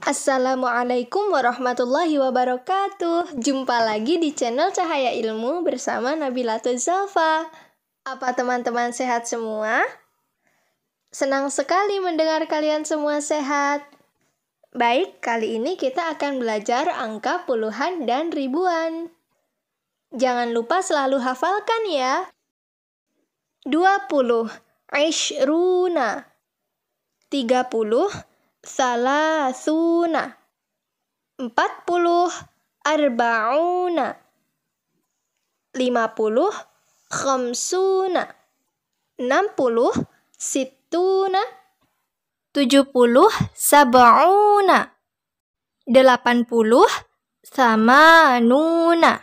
Assalamualaikum warahmatullahi wabarakatuh. Jumpa lagi di channel Cahaya Ilmu bersama Nabila Zalfa. Apa teman-teman sehat semua? Senang sekali mendengar kalian semua sehat. Baik, kali ini kita akan belajar angka puluhan dan ribuan. Jangan lupa selalu hafalkan ya. 20 Ishruna 30 salasuna empat puluh arbauna lima puluh khamsuna enam puluh situna tujuh puluh sabauna delapan puluh sama nuna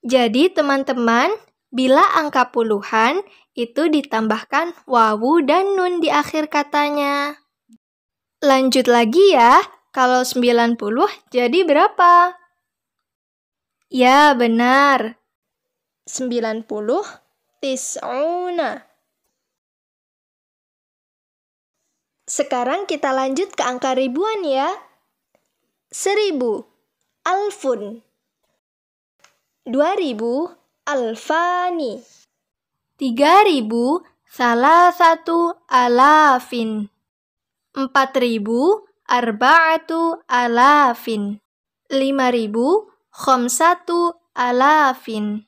jadi teman-teman bila angka puluhan itu ditambahkan wawu dan nun di akhir katanya. Lanjut lagi ya, kalau 90 jadi berapa? Ya, benar. 90 tis'una. Sekarang kita lanjut ke angka ribuan ya. Seribu, alfun. Dua ribu, alfani. Tiga ribu, salah satu alafin. Empat ribu arba'atu alafin. Lima ribu khomsatu alafin.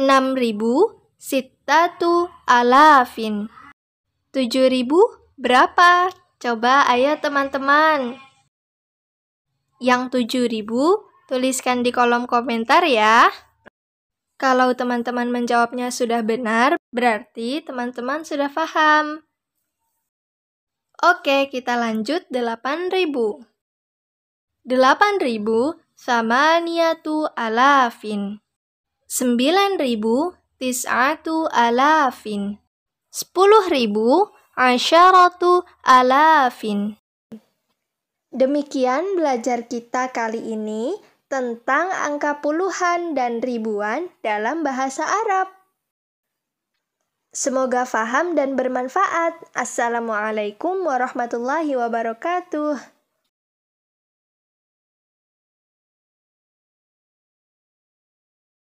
Enam ribu sittatu alafin. Tujuh ribu berapa? Coba ayo teman-teman. Yang tujuh ribu tuliskan di kolom komentar ya. Kalau teman-teman menjawabnya sudah benar, berarti teman-teman sudah paham. Oke, kita lanjut 8000. 8000 sama niatu alafin. 9000 tis'atu alafin. 10000 asyaratu alafin. Demikian belajar kita kali ini tentang angka puluhan dan ribuan dalam bahasa Arab. Semoga faham dan bermanfaat. Assalamualaikum warahmatullahi wabarakatuh.